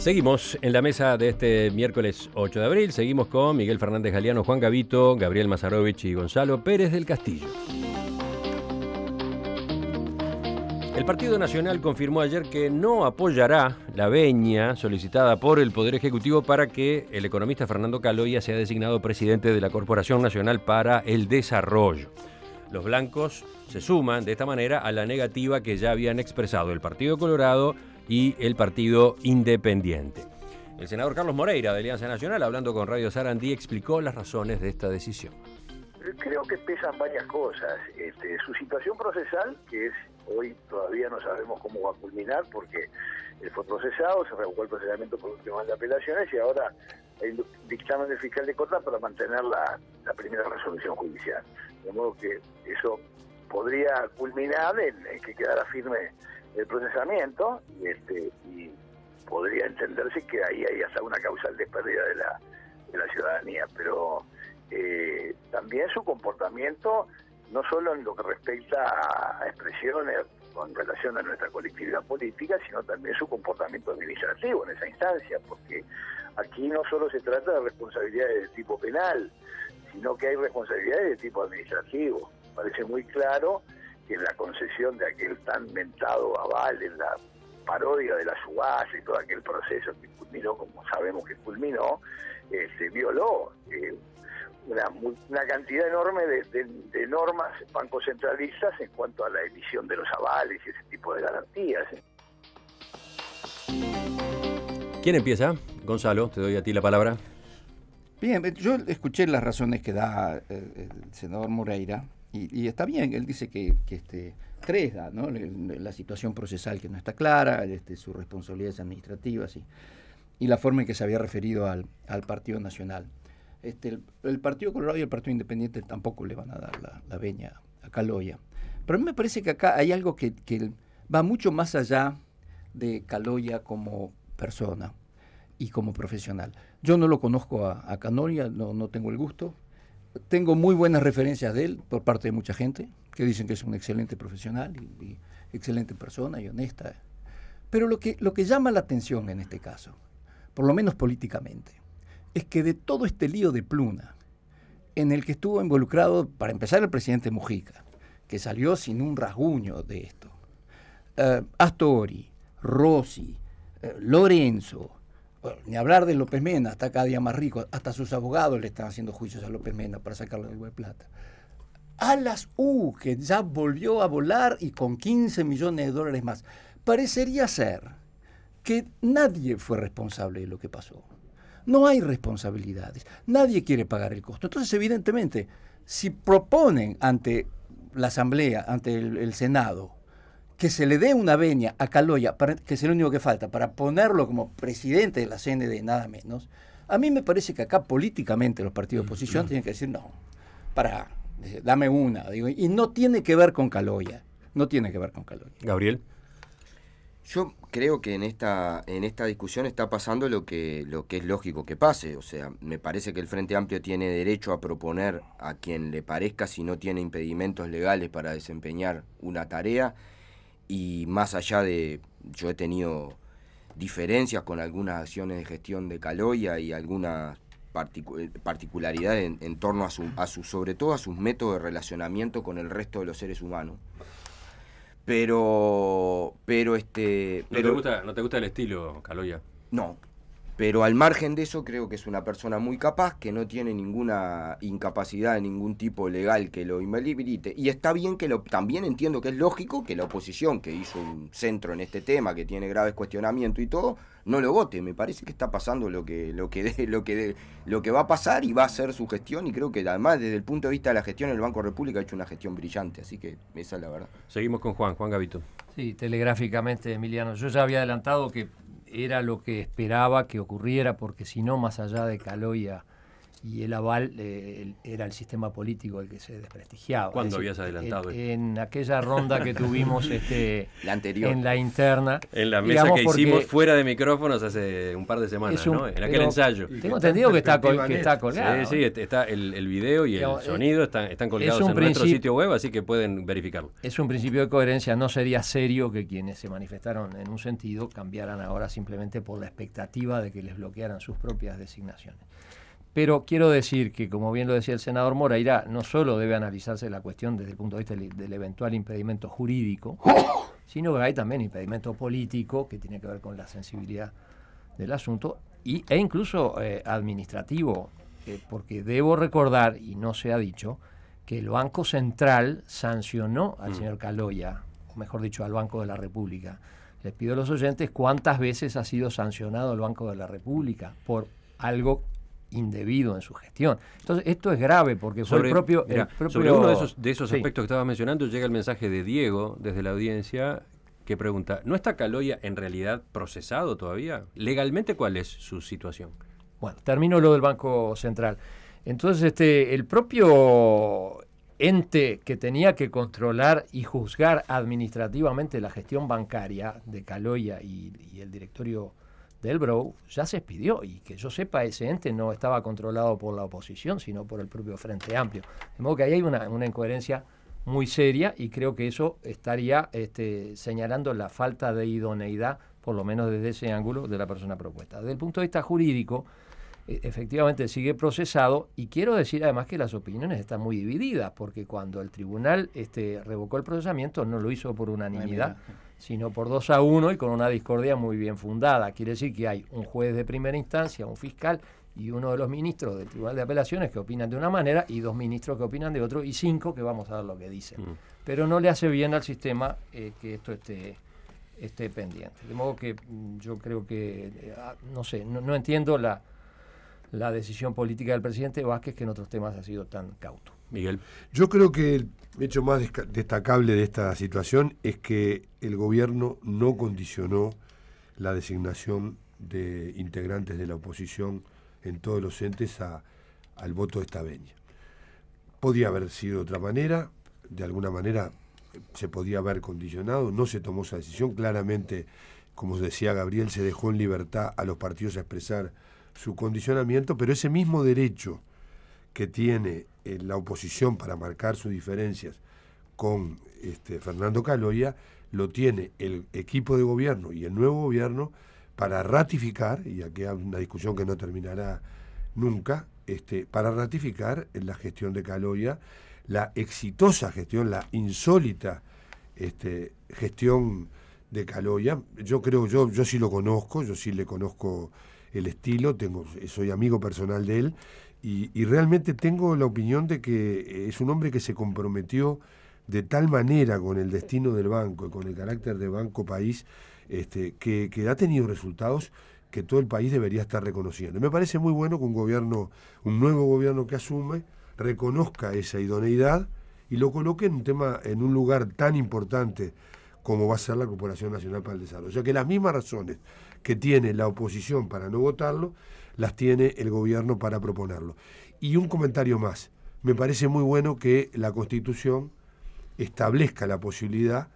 Seguimos en la mesa de este miércoles 8 de abril. Seguimos con Miguel Fernández Galeano, Juan Gavito, Gabriel Mazarovich y Gonzalo Pérez del Castillo. El Partido Nacional confirmó ayer que no apoyará la veña solicitada por el Poder Ejecutivo para que el economista Fernando Caloya sea designado presidente de la Corporación Nacional para el Desarrollo. Los blancos se suman de esta manera a la negativa que ya habían expresado el Partido Colorado y el Partido Independiente. El senador Carlos Moreira de Alianza Nacional, hablando con Radio Sarandí, explicó las razones de esta decisión. Eh, creo que pesan varias cosas. Este, su situación procesal, que es hoy todavía no sabemos cómo va a culminar porque él eh, fue procesado, se revocó el procedimiento por tribunal de apelaciones y ahora hay dictamen del fiscal de Cota para mantener la, la, primera resolución judicial. De modo que eso podría culminar en que quedara firme el procesamiento y, este, y podría entenderse que ahí hay hasta una causal de pérdida de la, de la ciudadanía, pero eh, también su comportamiento, no solo en lo que respecta a expresiones con relación a nuestra colectividad política, sino también su comportamiento administrativo en esa instancia, porque aquí no solo se trata de responsabilidades de tipo penal, sino que hay responsabilidades de tipo administrativo. Parece muy claro en la concesión de aquel tan mentado aval, en la parodia de la subasta y todo aquel proceso que culminó, como sabemos que culminó, se este, violó eh, una, cantidad enorme de, de, normas bancocentralistas en cuanto a la emisión de los avales y ese tipo de garantías. ¿Quién empieza? Gonzalo, te doy a ti la palabra. Bien, yo escuché las razones que da eh, el senador Moreira y, está bien, él dice que, que este, tres ¿no? la situación procesal que no está clara, este, sus responsabilidades administrativas y, y, la forma en que se había referido al, al Partido Nacional. Este, el, Partido Colorado y el Partido Independiente tampoco le van a dar la, la veña a Caloya. Pero a mí me parece que acá hay algo que, que va mucho más allá de Caloya como persona y como profesional. Yo no lo conozco a, a no, no tengo el gusto, tengo muy buenas referencias de él por parte de mucha gente, que dicen que es un excelente profesional y, excelente persona y honesta. Pero lo que, lo que llama la atención en este caso, por lo menos políticamente, es que de todo este lío de pluna en el que estuvo involucrado, para empezar, el presidente Mujica, que salió sin un rasguño de esto, eh, Astori, Rossi, eh, Lorenzo, ni hablar de López Mena, está cada día más rico, hasta sus abogados le están haciendo juicios a López Mena para sacarlo del de plata. Alas U, que ya volvió a volar y con 15 millones de dólares más. Parecería ser que nadie fue responsable de lo que pasó. No hay responsabilidades. Nadie quiere pagar el costo. Entonces, evidentemente, si proponen ante la Asamblea, ante el Senado, que se le dé una venia a Caloya, que es el único que falta, para ponerlo como presidente de la CND, nada menos, a mí me parece que acá políticamente los partidos de mm, oposición tienen que decir, no, para, eh, dame una. Digo, y no tiene que ver con Caloya, no tiene que ver con Caloya. Gabriel. Yo creo que en esta, en esta discusión está pasando lo que, lo que es lógico que pase. O sea, me parece que el Frente Amplio tiene derecho a proponer a quien le parezca si no tiene impedimentos legales para desempeñar una tarea y más allá de, yo he tenido diferencias con algunas acciones de gestión de Caloya y algunas eh, particularidades en, torno a su, a su, sobre todo a sus métodos de relacionamiento con el resto de los seres humanos. Pero, pero este... te, gusta, ¿no te gusta el estilo, Caloya? No, pero al margen de eso, creo que es una persona muy capaz, que no tiene ninguna incapacidad de ningún tipo legal que lo inhabilite. Y está bien que lo, también entiendo que es lógico que la oposición, que hizo un centro en este tema, que tiene graves cuestionamientos y todo, no lo vote. Me parece que está pasando lo que, lo que, lo que, lo que va a pasar y va a ser su gestión. Y creo que además, desde el punto de vista de la gestión, el Banco República ha hecho una gestión brillante. Así que esa es la verdad. Seguimos con Juan, Juan Gavito. Sí, telegráficamente, Emiliano. Yo ya había adelantado que era lo que esperaba que ocurriera, porque si no, más allá de Caloya y el aval eh, era el sistema político el que se desprestigiaba. ¿Cuándo habías adelantado? En, aquella ronda que tuvimos este, la en la interna. En la mesa que hicimos fuera de micrófonos hace un par de semanas, ¿no? En aquel ensayo. Tengo entendido que está, está colgado. Sí, sí, este, está el, video y el sonido están, colgados en nuestro sitio web, así que pueden verificarlo. Es un principio de coherencia. No sería serio que quienes se manifestaron en un sentido cambiaran ahora simplemente por la expectativa de que les bloquearan sus propias designaciones. Pero quiero decir que, como bien lo decía el senador Moreira, no solo debe analizarse la cuestión desde el punto de vista del, eventual impedimento jurídico, sino que hay también impedimento político que tiene que ver con la sensibilidad del asunto y, e incluso eh, administrativo, eh, porque debo recordar, y no se ha dicho, que el Banco Central sancionó al mm. señor Caloya, o mejor dicho, al Banco de la República. Les pido a los oyentes cuántas veces ha sido sancionado el Banco de la República por algo indebido en su gestión. Entonces, esto es grave porque sobre, fue el propio, uno de esos, aspectos que estabas mencionando, llega el mensaje de Diego desde la audiencia que pregunta: ¿No está Caloya en realidad procesado todavía? ¿Legalmente cuál es su situación? Bueno, termino lo del Banco Central. Entonces, este, el propio ente que tenía que controlar y juzgar administrativamente la gestión bancaria de Caloya y el directorio del Brou ya se expidió y que yo sepa ese ente no estaba controlado por la oposición, sino por el propio Frente Amplio. De modo que ahí hay una, incoherencia muy seria y creo que eso estaría este, señalando la falta de idoneidad, por lo menos desde ese ángulo, de la persona propuesta. Desde el punto de vista jurídico, e, efectivamente sigue procesado y quiero decir además que las opiniones están muy divididas porque cuando el tribunal este, revocó el procesamiento no lo hizo por unanimidad sino por dos a uno y con una discordia muy bien fundada. Quiere decir que hay un juez de primera instancia, un fiscal y uno de los ministros del Tribunal de Apelaciones que opinan de una manera y dos ministros que opinan de otro y cinco que vamos a ver lo que dicen. Mm. Pero no le hace bien al sistema eh, que esto esté, esté pendiente. De modo que mm, yo creo que, eh, ah, no sé, no, entiendo la, la decisión política del presidente Vázquez que en otros temas ha sido tan cauto. Miguel. Yo creo que el hecho más destacable de esta situación es que el gobierno no condicionó la designación de integrantes de la oposición en todos los entes al voto de esta veña. Podía haber sido de otra manera, de alguna manera se podía haber condicionado, no se tomó esa decisión, claramente, como decía Gabriel, se dejó en libertad a los partidos a expresar su condicionamiento, pero ese mismo derecho que tiene en eh, la oposición para marcar sus diferencias con este, Fernando Caloya, lo tiene el equipo de gobierno y el nuevo gobierno para ratificar, y aquí hay una discusión que no terminará nunca, este, para ratificar la gestión de Caloya, la exitosa gestión, la insólita este, gestión de Caloya. Yo creo, yo, yo sí lo conozco, yo sí le conozco el estilo, tengo, soy amigo personal de él y, realmente tengo la opinión de que eh, es un hombre que se comprometió de tal manera con el destino del banco y con el carácter de banco país este, que, ha tenido resultados que todo el país debería estar reconociendo. me parece muy bueno que un gobierno, un nuevo gobierno que asume, reconozca esa idoneidad y lo coloque en un tema, en un lugar tan importante como va a ser la Corporación Nacional para el Desarrollo. O sea que las mismas razones que tiene la oposición para no votarlo las tiene el gobierno para proponerlo. Y un comentario más. Me parece muy bueno que la Constitución establezca la posibilidad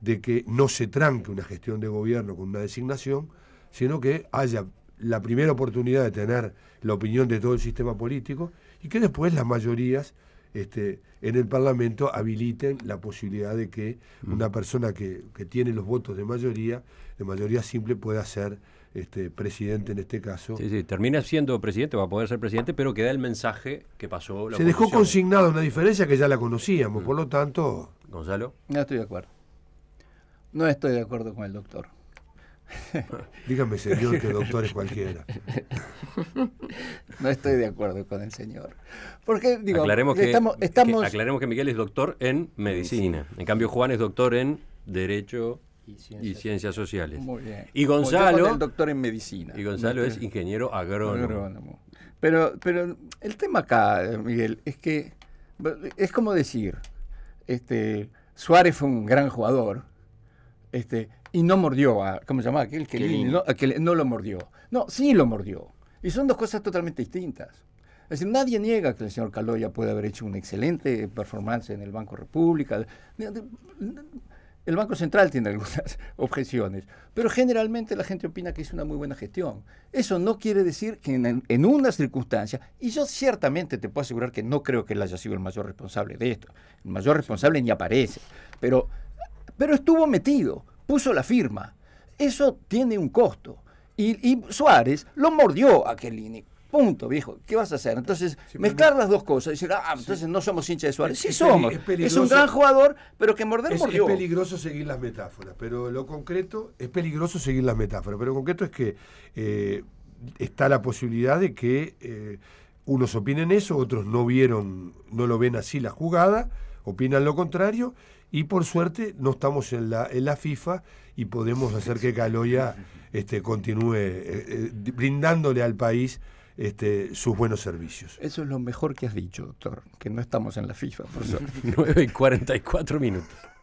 de que no se tranque una gestión de gobierno con una designación, sino que haya la primera oportunidad de tener la opinión de todo el sistema político y que después las mayorías este, en el Parlamento habiliten la posibilidad de que mm. una persona que, tiene los votos de mayoría, de mayoría simple, pueda ser este, presidente en este caso. Sí, sí, termina siendo presidente, va a poder ser presidente, pero queda el mensaje que pasó. La Se dejó consignada una diferencia que ya la conocíamos, mm. por lo tanto... Gonzalo. No estoy de acuerdo. No estoy de acuerdo con el doctor. Dígame, señor, que doctor es cualquiera. No estoy de acuerdo con el señor. Porque, digo, aclaremos que, aclaremos que Miguel es doctor en medicina. En cambio, Juan es doctor en Derecho y Ciencias, Sociales. Muy bien. Y Gonzalo. doctor en medicina. Y Gonzalo es ingeniero agrónomo. Pero, pero el tema acá, Miguel, es que es como decir, este, Suárez fue un gran jugador, este, y no mordió a, ¿cómo se llama? Aquel que, no, no lo mordió. No, sí lo mordió. Y son dos cosas totalmente distintas. Es decir, nadie niega que el señor Caloya puede haber hecho una excelente performance en el Banco República. El Banco Central tiene algunas objeciones, pero generalmente la gente opina que es una muy buena gestión. Eso no quiere decir que en, una circunstancia, y yo ciertamente te puedo asegurar que no creo que él haya sido el mayor responsable de esto, el mayor responsable ni aparece, pero, pero estuvo metido, puso la firma. Eso tiene un costo. Y, Suárez lo mordió a Kelly. Punto, viejo. ¿Qué vas a hacer? Entonces, mezclar las dos cosas. Decir, ah, entonces no somos hinchas de Suárez. sí somos. Es, un gran jugador, pero que morder es, mordió. peligroso seguir las metáforas, pero lo concreto, es peligroso seguir las metáforas, pero lo concreto es que eh, está la posibilidad de que eh, unos opinen eso, otros no vieron, no lo ven así la jugada opinan lo contrario y por suerte no estamos en la, en la FIFA y podemos hacer que Caloya este, continúe eh, eh, brindándole al país este, sus buenos servicios. Eso es lo mejor que has dicho, doctor, que no estamos en la FIFA, por suerte. 9 y 44 minutos.